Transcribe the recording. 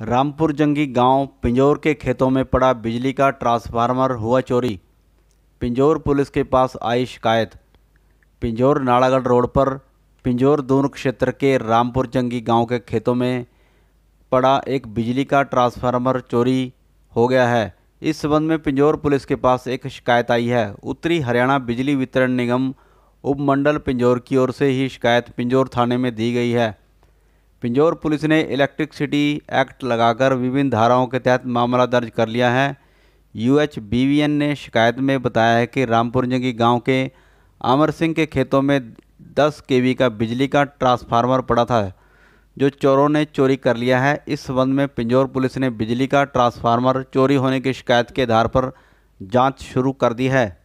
रामपुर जंगी गांव पिंजौर के खेतों में पड़ा बिजली का ट्रांसफार्मर हुआ चोरी पिंजौर पुलिस के पास आई शिकायत पिंजौर नालागढ़ रोड पर पिंजौर दून क्षेत्र के रामपुर जंगी गांव के खेतों में पड़ा एक बिजली का ट्रांसफार्मर चोरी हो गया है इस संबंध में पिंजौर पुलिस के पास एक शिकायत आई है उत्तरी हरियाणा बिजली वितरण निगम उपमंडल पिंजौर की ओर से ही शिकायत पिंजौर थाने में दी गई है पिंजौर पुलिस ने सिटी एक्ट लगाकर विभिन्न धाराओं के तहत मामला दर्ज कर लिया है यू एच ने शिकायत में बताया है कि रामपुरजंगी गांव के अमर सिंह के खेतों में 10 केवी का बिजली का ट्रांसफार्मर पड़ा था जो चोरों ने चोरी कर लिया है इस संबंध में पिंजौर पुलिस ने बिजली का ट्रांसफार्मर चोरी होने की शिकायत के आधार पर जाँच शुरू कर दी है